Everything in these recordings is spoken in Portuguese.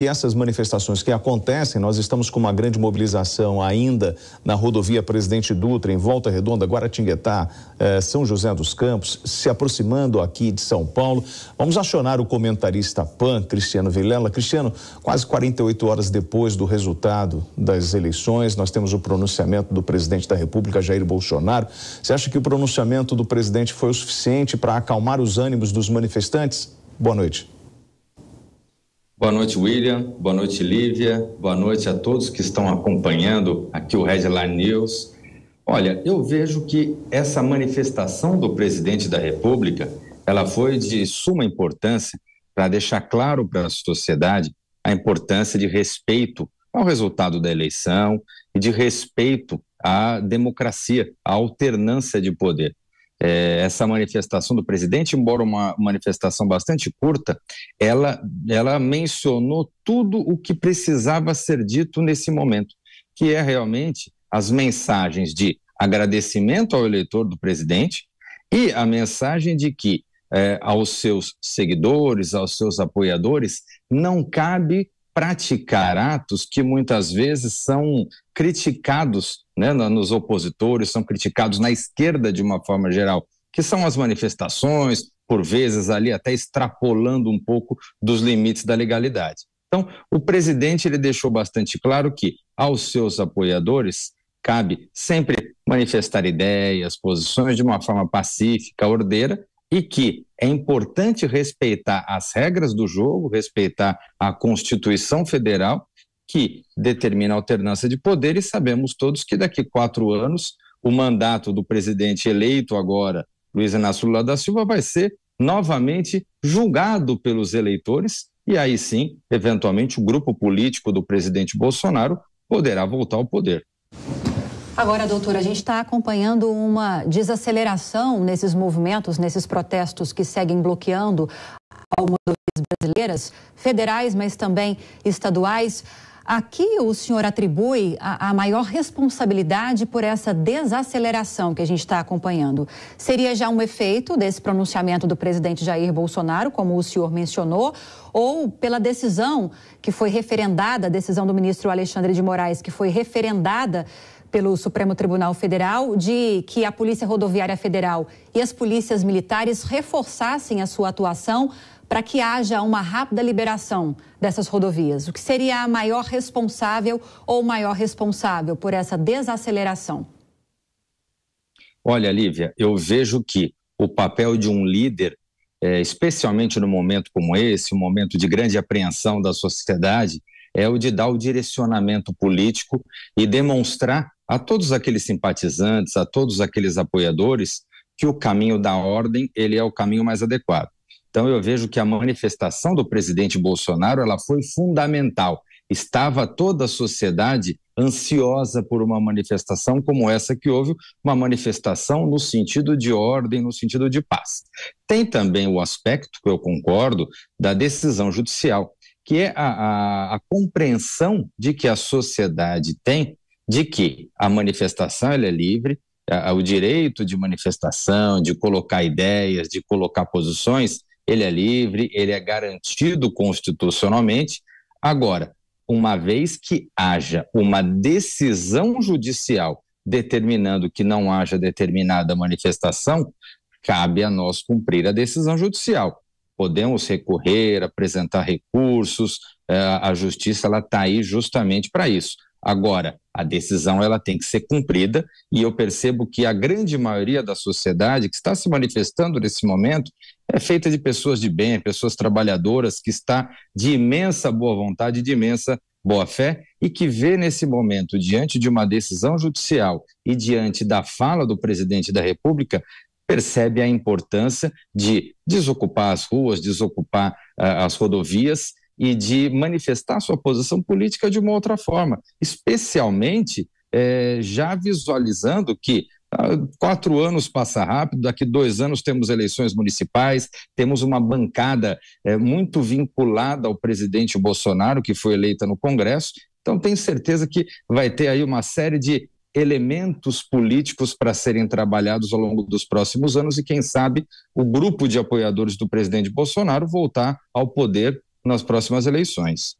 E essas manifestações que acontecem, nós estamos com uma grande mobilização ainda na rodovia Presidente Dutra, em Volta Redonda, Guaratinguetá, eh, São José dos Campos, se aproximando aqui de São Paulo. Vamos acionar o comentarista PAN, Cristiano Vilela. Cristiano, quase 48 horas depois do resultado das eleições, nós temos o pronunciamento do presidente da República, Jair Bolsonaro. Você acha que o pronunciamento do presidente foi o suficiente para acalmar os ânimos dos manifestantes? Boa noite. Boa noite, William. Boa noite, Lívia. Boa noite a todos que estão acompanhando aqui o Headline News. Olha, eu vejo que essa manifestação do presidente da República, ela foi de suma importância para deixar claro para a sociedade a importância de respeito ao resultado da eleição e de respeito à democracia, à alternância de poder. É, essa manifestação do presidente, embora uma manifestação bastante curta, ela, ela mencionou tudo o que precisava ser dito nesse momento, que é realmente as mensagens de agradecimento ao eleitor do presidente e a mensagem de que é, aos seus seguidores, aos seus apoiadores, não cabe praticar atos que muitas vezes são criticados né, nos opositores, são criticados na esquerda de uma forma geral, que são as manifestações, por vezes ali até extrapolando um pouco dos limites da legalidade. Então, o presidente ele deixou bastante claro que aos seus apoiadores cabe sempre manifestar ideias, posições de uma forma pacífica, ordeira, e que é importante respeitar as regras do jogo, respeitar a Constituição Federal, que determina a alternância de poder, e sabemos todos que daqui quatro anos o mandato do presidente eleito agora, Luiz Inácio Lula da Silva, vai ser novamente julgado pelos eleitores, e aí sim, eventualmente, o grupo político do presidente Bolsonaro poderá voltar ao poder. Agora, doutora, a gente está acompanhando uma desaceleração nesses movimentos, nesses protestos que seguem bloqueando rodovias brasileiras, federais, mas também estaduais. Aqui o senhor atribui a, a, maior responsabilidade por essa desaceleração que a gente está acompanhando. Seria já um efeito desse pronunciamento do presidente Jair Bolsonaro, como o senhor mencionou, ou pela decisão que foi referendada, a decisão do ministro Alexandre de Moraes, que foi referendada pelo Supremo Tribunal Federal de que a Polícia Rodoviária Federal e as polícias militares reforçassem a sua atuação para que haja uma rápida liberação dessas rodovias. O que seria a maior responsável ou maior responsável por essa desaceleração? Olha, Lívia, eu vejo que o papel de um líder, é, especialmente no momento como esse, um momento de grande apreensão da sociedade, é o de dar o direcionamento político e demonstrar a todos aqueles simpatizantes, a todos aqueles apoiadores, que o caminho da ordem ele é o caminho mais adequado. Então eu vejo que a manifestação do presidente Bolsonaro ela foi fundamental. Estava toda a sociedade ansiosa por uma manifestação como essa que houve, uma manifestação no sentido de ordem, no sentido de paz. Tem também o aspecto, que eu concordo, da decisão judicial, que é a, a, a compreensão de que a sociedade tem de que a manifestação é livre, a, o direito de manifestação, de colocar ideias, de colocar posições, ele é livre, ele é garantido constitucionalmente. Agora, uma vez que haja uma decisão judicial determinando que não haja determinada manifestação, cabe a nós cumprir a decisão judicial. Podemos recorrer, apresentar recursos, eh, a justiça está aí justamente para isso. Agora, a decisão ela tem que ser cumprida e eu percebo que a grande maioria da sociedade que está se manifestando nesse momento é feita de pessoas de bem, pessoas trabalhadoras que está de imensa boa vontade, de imensa boa fé e que vê nesse momento diante de uma decisão judicial e diante da fala do presidente da República percebe a importância de desocupar as ruas, desocupar uh, as rodovias e de manifestar sua posição política de uma outra forma, especialmente é, já visualizando que ah, Quatro anos passa rápido, daqui dois anos temos eleições municipais, temos uma bancada é, muito vinculada ao presidente Bolsonaro, que foi eleita no Congresso. Então, tenho certeza que vai ter aí uma série de elementos políticos para serem trabalhados ao longo dos próximos anos e, quem sabe, o grupo de apoiadores do presidente Bolsonaro voltar ao poder nas próximas eleições.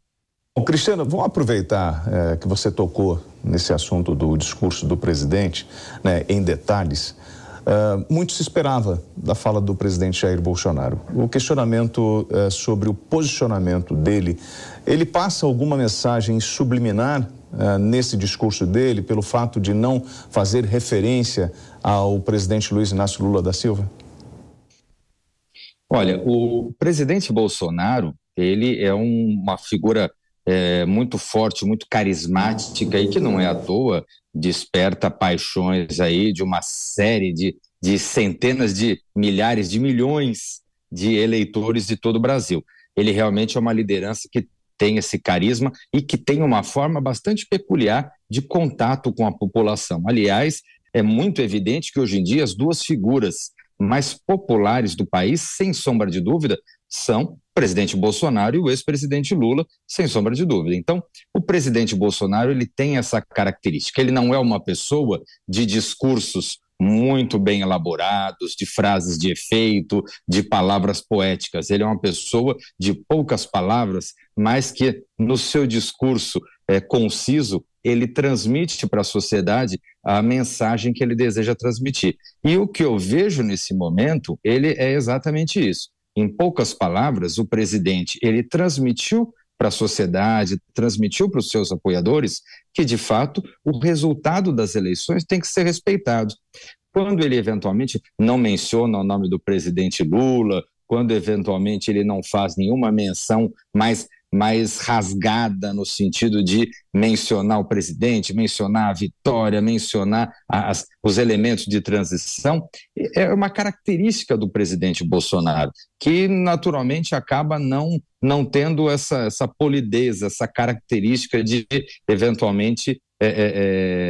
Bom, Cristiano, vamos aproveitar é, que você tocou nesse assunto do discurso do presidente, né, em detalhes. Uh, muito se esperava da fala do presidente Jair Bolsonaro. O questionamento uh, sobre o posicionamento dele, ele passa alguma mensagem subliminar uh, nesse discurso dele pelo fato de não fazer referência ao presidente Luiz Inácio Lula da Silva? Olha, o presidente Bolsonaro ele é um, uma figura é, muito forte, muito carismática e que não é à toa desperta paixões aí de uma série de, de centenas de milhares, de milhões de eleitores de todo o Brasil. Ele realmente é uma liderança que tem esse carisma e que tem uma forma bastante peculiar de contato com a população. Aliás, é muito evidente que hoje em dia as duas figuras mais populares do país, sem sombra de dúvida, são presidente Bolsonaro e o ex-presidente Lula, sem sombra de dúvida. Então, o presidente Bolsonaro ele tem essa característica. Ele não é uma pessoa de discursos muito bem elaborados, de frases de efeito, de palavras poéticas. Ele é uma pessoa de poucas palavras, mas que no seu discurso é, conciso ele transmite para a sociedade a mensagem que ele deseja transmitir. E o que eu vejo nesse momento, ele é exatamente isso. Em poucas palavras, o presidente ele transmitiu para a sociedade, transmitiu para os seus apoiadores que, de fato, o resultado das eleições tem que ser respeitado. Quando ele eventualmente não menciona o nome do presidente Lula, quando eventualmente ele não faz nenhuma menção, mais mais rasgada no sentido de mencionar o presidente, mencionar a vitória, mencionar as, os elementos de transição, é uma característica do presidente Bolsonaro, que naturalmente acaba não, não tendo essa, essa polidez, essa característica de eventualmente é, é,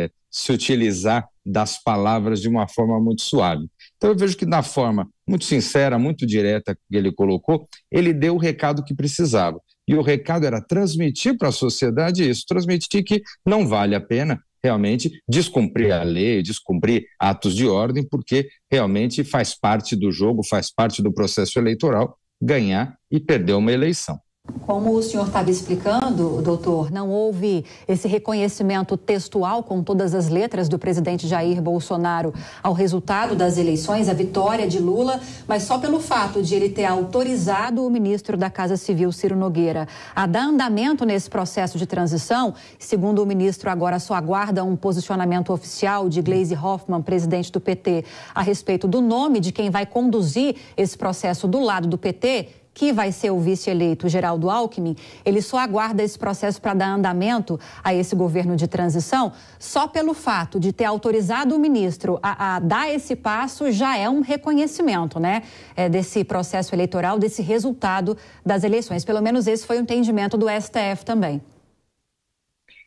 é se utilizar das palavras de uma forma muito suave. Então eu vejo que da forma muito sincera, muito direta que ele colocou, ele deu o recado que precisava e o recado era transmitir para a sociedade isso, transmitir que não vale a pena realmente descumprir a lei, descumprir atos de ordem, porque realmente faz parte do jogo, faz parte do processo eleitoral ganhar e perder uma eleição. Como o senhor estava explicando, quando, doutor, não houve esse reconhecimento textual com todas as letras do presidente Jair Bolsonaro ao resultado das eleições, a vitória de Lula, mas só pelo fato de ele ter autorizado o ministro da Casa Civil, Ciro Nogueira, a dar andamento nesse processo de transição, segundo o ministro, agora só aguarda um posicionamento oficial de Gleisi Hoffmann, presidente do PT, a respeito do nome de quem vai conduzir esse processo do lado do PT, que vai ser o vice-eleito Geraldo Alckmin, ele só aguarda esse processo para dar andamento a esse governo de transição, só pelo fato de ter autorizado o ministro a, a dar esse passo já é um reconhecimento, né, é, desse processo eleitoral, desse resultado das eleições. Pelo menos esse foi o entendimento do STF também.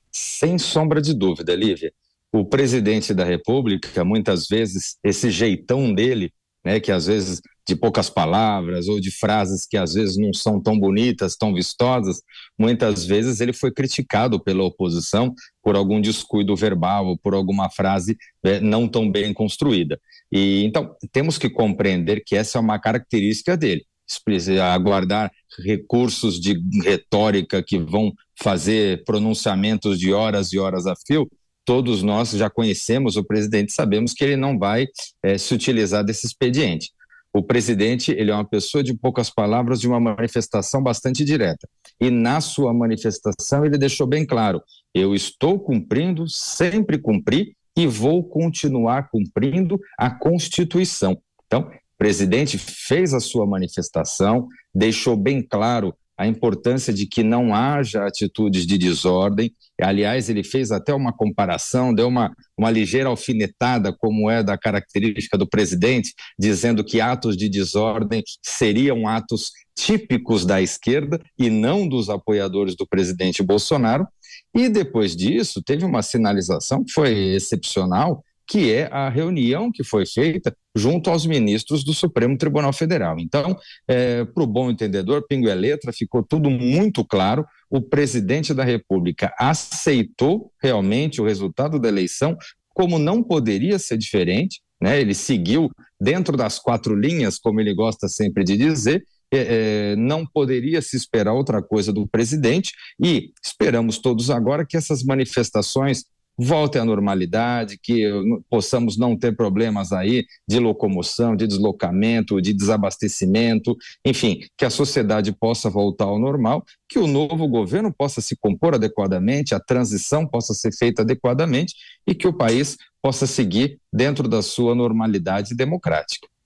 Sem sombra de dúvida, Lívia. O presidente da República, muitas vezes, esse jeitão dele né, que às vezes de poucas palavras ou de frases que às vezes não são tão bonitas, tão vistosas, muitas vezes ele foi criticado pela oposição por algum descuido verbal ou por alguma frase né, não tão bem construída. E então temos que compreender que essa é uma característica dele, aguardar recursos de retórica que vão fazer pronunciamentos de horas e horas a fio todos nós já conhecemos o presidente, sabemos que ele não vai é, se utilizar desse expediente. O presidente, ele é uma pessoa de poucas palavras, de uma manifestação bastante direta. E na sua manifestação, ele deixou bem claro: eu estou cumprindo, sempre cumpri e vou continuar cumprindo a Constituição. Então, o presidente fez a sua manifestação, deixou bem claro a importância de que não haja atitudes de desordem. Aliás, ele fez até uma comparação, deu uma, uma ligeira alfinetada, como é da característica do presidente, dizendo que atos de desordem seriam atos típicos da esquerda e não dos apoiadores do presidente Bolsonaro. E depois disso, teve uma sinalização que foi excepcional que é a reunião que foi feita junto aos ministros do Supremo Tribunal Federal. Então, é, para o bom entendedor, pingo é letra, ficou tudo muito claro. O presidente da República aceitou realmente o resultado da eleição, como não poderia ser diferente, né? ele seguiu dentro das quatro linhas, como ele gosta sempre de dizer, é, é não poderia se esperar outra coisa do presidente e esperamos todos agora que essas manifestações volte à normalidade, que possamos não ter problemas aí de locomoção, de deslocamento, de desabastecimento, enfim, que a sociedade possa voltar ao normal, que o novo governo possa se compor adequadamente, a transição possa ser feita adequadamente e que o país possa seguir dentro da sua normalidade democrática.